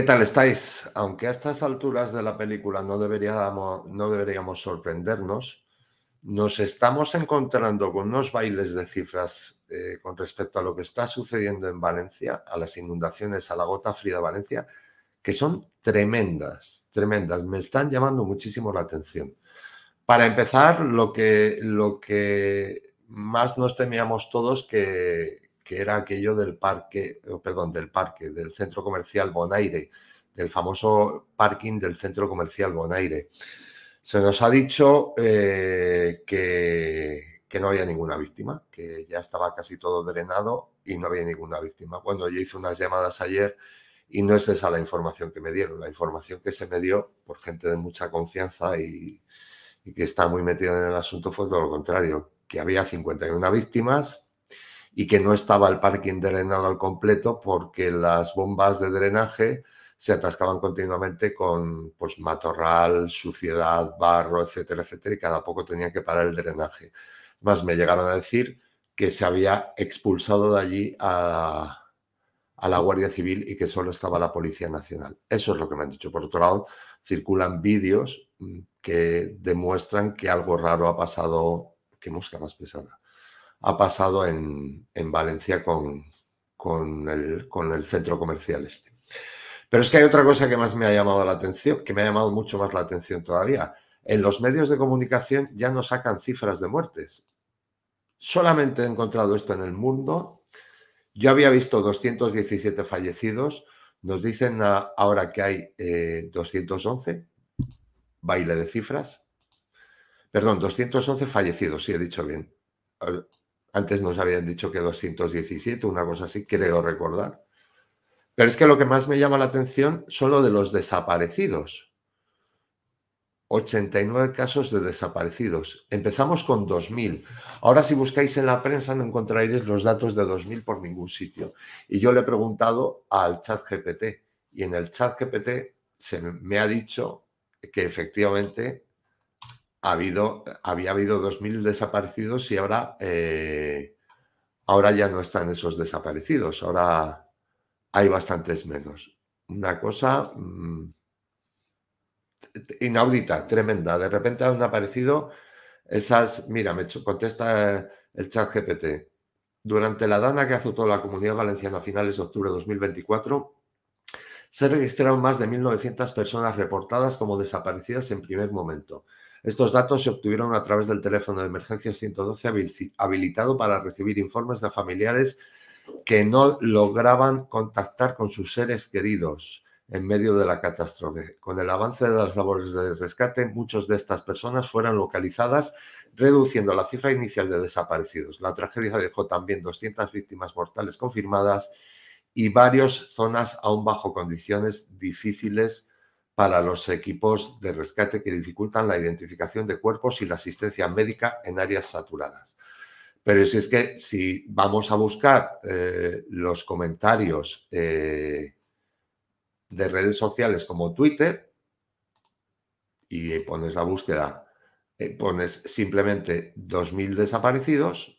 ¿Qué tal estáis? Aunque a estas alturas de la película no deberíamos, sorprendernos, nos estamos encontrando con unos bailes de cifras eh, con respecto a lo que está sucediendo en Valencia, a las inundaciones, a la gota fría de Valencia, que son tremendas, tremendas. Me están llamando muchísimo la atención. Para empezar, lo que más nos temíamos todos que, que era aquello del parque, perdón, del parque, del centro comercial Bonaire, del famoso parking del centro comercial Bonaire. Se nos ha dicho eh, que, no había ninguna víctima, que ya estaba casi todo drenado y no había ninguna víctima. Bueno, yo hice unas llamadas ayer y no es esa la información que me dieron. La información que se me dio por gente de mucha confianza y, y que está muy metida en el asunto fue todo lo contrario, que había 51 víctimas, y que no estaba el parking drenado al completo porque las bombas de drenaje se atascaban continuamente con pues, matorral, suciedad, barro, etcétera, etcétera, y cada poco tenían que parar el drenaje. Más me llegaron a decir que se había expulsado de allí a, la Guardia Civil y que solo estaba la Policía Nacional. Eso es lo que me han dicho. Por otro lado, circulan vídeos mm, que demuestran que algo raro ha pasado. que mosca más pesada ha pasado en, Valencia con, el, centro comercial este. Pero es que hay otra cosa que más me ha llamado la atención, que me ha llamado mucho más la atención todavía. En los medios de comunicación ya no sacan cifras de muertes. Solamente he encontrado esto en el mundo. Yo había visto 217 fallecidos. Nos dicen ahora que hay 211. Eh, baile de cifras. Perdón, 211 fallecidos, sí, he dicho bien. Antes nos habían dicho que 217, una cosa así, creo recordar. Pero es que lo que más me llama la atención son lo de los desaparecidos. 89 casos de desaparecidos. Empezamos con 2.000. Ahora si buscáis en la prensa no encontraréis los datos de 2.000 por ningún sitio. Y yo le he preguntado al chat GPT y en el chat GPT se me ha dicho que efectivamente habido, había habido 2.000 desaparecidos y ahora, eh, ahora ya no están esos desaparecidos, ahora hay bastantes menos. Una cosa mm, inaudita, tremenda. De repente han aparecido esas, mira, me contesta eh, el chat GPT. Durante la dana que azotó la comunidad valenciana a finales de octubre de 2024, se registraron más de 1.900 personas reportadas como desaparecidas en primer momento. Estos datos se obtuvieron a través del teléfono de emergencia 112 habilitado para recibir informes de familiares que no lograban contactar con sus seres queridos en medio de la catástrofe. Con el avance de las labores de rescate, muchas de estas personas fueron localizadas, reduciendo la cifra inicial de desaparecidos. La tragedia dejó también 200 víctimas mortales confirmadas y varias zonas aún bajo condiciones difíciles para los equipos de rescate que dificultan la identificación de cuerpos y la asistencia médica en áreas saturadas. Pero si es que si vamos a buscar eh, los comentarios eh, de redes sociales como Twitter y pones la búsqueda, eh, pones simplemente 2.000 desaparecidos,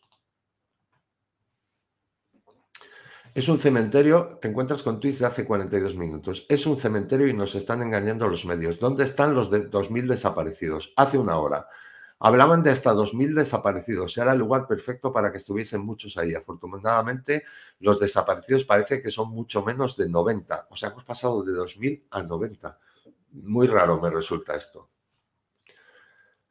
Es un cementerio, te encuentras con tweets de hace 42 minutos. Es un cementerio y nos están engañando los medios. ¿Dónde están los de 2.000 desaparecidos? Hace una hora. Hablaban de hasta 2.000 desaparecidos. Era el lugar perfecto para que estuviesen muchos ahí. Afortunadamente, los desaparecidos parece que son mucho menos de 90. O sea, hemos pasado de 2.000 a 90. Muy raro me resulta esto.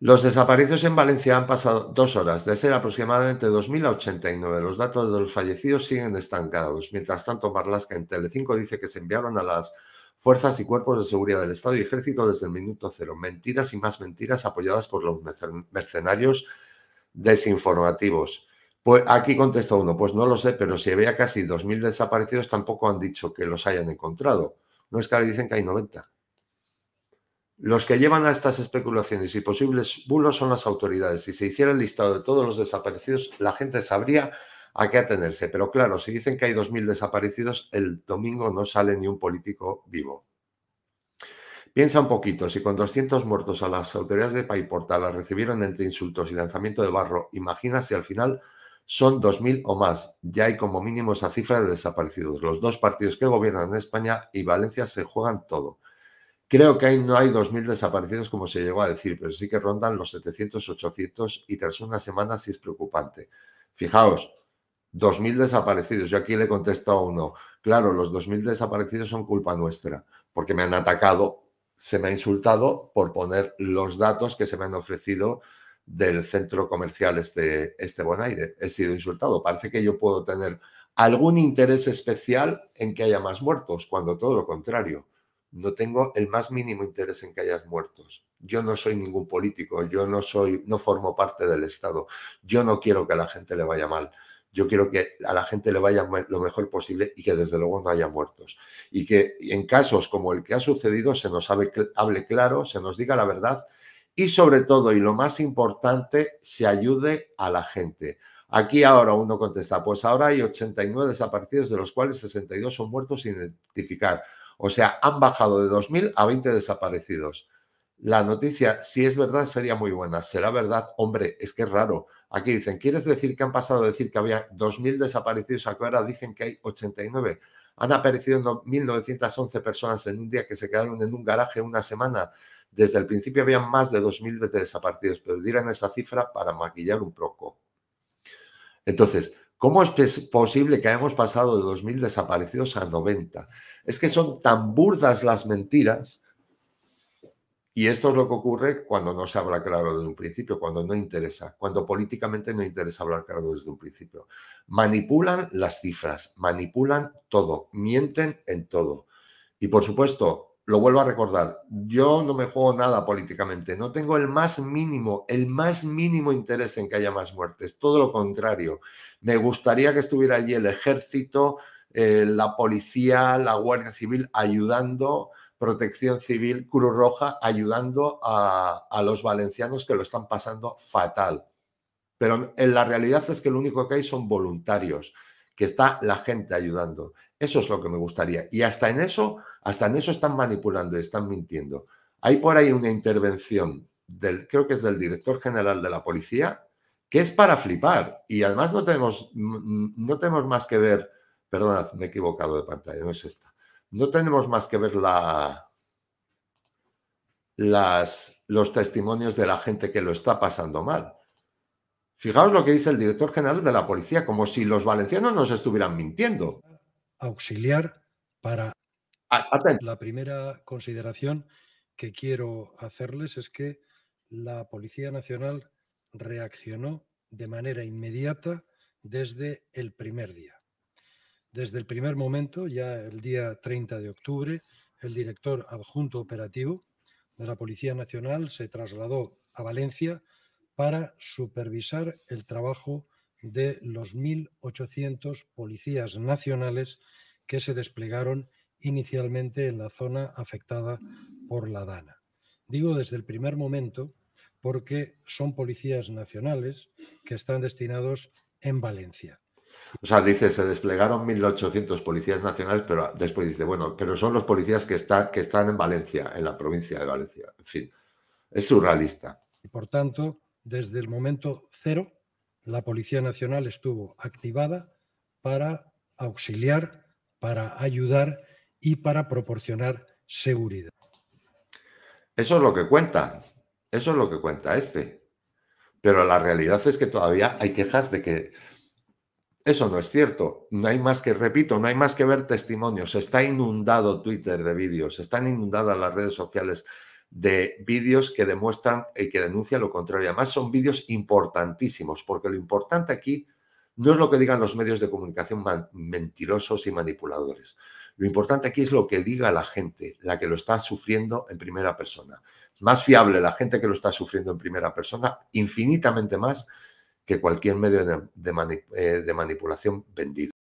Los desaparecidos en Valencia han pasado dos horas, de ser aproximadamente 2.089, Los datos de los fallecidos siguen estancados. Mientras tanto, Marlaska en Telecinco dice que se enviaron a las fuerzas y cuerpos de seguridad del Estado y Ejército desde el minuto cero. Mentiras y más mentiras apoyadas por los mercenarios desinformativos. Pues aquí contesta uno, pues no lo sé, pero si había casi 2.000 desaparecidos tampoco han dicho que los hayan encontrado. No es que ahora dicen que hay 90. Los que llevan a estas especulaciones y posibles bulos son las autoridades. Si se hiciera el listado de todos los desaparecidos, la gente sabría a qué atenerse. Pero claro, si dicen que hay 2.000 desaparecidos, el domingo no sale ni un político vivo. Piensa un poquito, si con 200 muertos a las autoridades de Paiporta las recibieron entre insultos y lanzamiento de barro, imagina si al final son 2.000 o más. Ya hay como mínimo esa cifra de desaparecidos. Los dos partidos que gobiernan en España y Valencia se juegan todo. Creo que no hay 2.000 desaparecidos como se llegó a decir, pero sí que rondan los 700, 800 y tras una semana sí es preocupante. Fijaos, 2.000 desaparecidos. Yo aquí le contesto a uno, claro, los 2.000 desaparecidos son culpa nuestra, porque me han atacado, se me ha insultado por poner los datos que se me han ofrecido del centro comercial este, este Bonaire. He sido insultado. Parece que yo puedo tener algún interés especial en que haya más muertos, cuando todo lo contrario no tengo el más mínimo interés en que hayas muertos. Yo no soy ningún político, yo no soy, no formo parte del Estado. Yo no quiero que a la gente le vaya mal. Yo quiero que a la gente le vaya lo mejor posible y que desde luego no haya muertos. Y que en casos como el que ha sucedido se nos hable, hable claro, se nos diga la verdad y sobre todo, y lo más importante, se ayude a la gente. Aquí ahora uno contesta, pues ahora hay 89 desaparecidos, de los cuales 62 son muertos sin identificar. O sea, han bajado de 2.000 a 20 desaparecidos. La noticia, si es verdad, sería muy buena. ¿Será verdad? Hombre, es que es raro. Aquí dicen, ¿quieres decir que han pasado de decir que había 2.000 desaparecidos a ahora dicen que hay 89? Han aparecido 1.911 personas en un día que se quedaron en un garaje una semana. Desde el principio había más de 2.000 desaparecidos, pero dieran esa cifra para maquillar un poco. Entonces, ¿Cómo es posible que hayamos pasado de 2.000 desaparecidos a 90? Es que son tan burdas las mentiras y esto es lo que ocurre cuando no se habla claro desde un principio, cuando no interesa, cuando políticamente no interesa hablar claro desde un principio. Manipulan las cifras, manipulan todo, mienten en todo. Y por supuesto, lo vuelvo a recordar, yo no me juego nada políticamente, no tengo el más mínimo, el más mínimo interés en que haya más muertes, todo lo contrario. Me gustaría que estuviera allí el ejército, eh, la policía, la Guardia Civil ayudando, Protección Civil, Cruz Roja ayudando a, los valencianos que lo están pasando fatal. Pero en la realidad es que lo único que hay son voluntarios que está la gente ayudando. Eso es lo que me gustaría. Y hasta en eso, hasta en eso están manipulando y están mintiendo. Hay por ahí una intervención del, creo que es del director general de la policía, que es para flipar. Y además no tenemos, no tenemos más que ver, perdonad, me he equivocado de pantalla, no es esta. No tenemos más que ver la, las, los testimonios de la gente que lo está pasando mal. Fijaos lo que dice el director general de la policía, como si los valencianos nos estuvieran mintiendo. Auxiliar para... La primera consideración que quiero hacerles es que la Policía Nacional reaccionó de manera inmediata desde el primer día. Desde el primer momento, ya el día 30 de octubre, el director adjunto operativo de la Policía Nacional se trasladó a Valencia para supervisar el trabajo de los 1.800 policías nacionales que se desplegaron inicialmente en la zona afectada por la Dana. Digo desde el primer momento porque son policías nacionales que están destinados en Valencia. O sea, dice, se desplegaron 1.800 policías nacionales, pero después dice, bueno, pero son los policías que, que están en Valencia, en la provincia de Valencia. En fin, es surrealista. Y por tanto, desde el momento cero, la Policía Nacional estuvo activada para auxiliar, para ayudar y para proporcionar seguridad. Eso es lo que cuenta, eso es lo que cuenta este. Pero la realidad es que todavía hay quejas de que eso no es cierto. No hay más que, repito, no hay más que ver testimonios. Está inundado Twitter de vídeos, están inundadas las redes sociales de vídeos que demuestran y que denuncian lo contrario. Además, son vídeos importantísimos, porque lo importante aquí no es lo que digan los medios de comunicación mentirosos y manipuladores. Lo importante aquí es lo que diga la gente, la que lo está sufriendo en primera persona. Más fiable la gente que lo está sufriendo en primera persona, infinitamente más que cualquier medio de, de eh, manipulación vendido.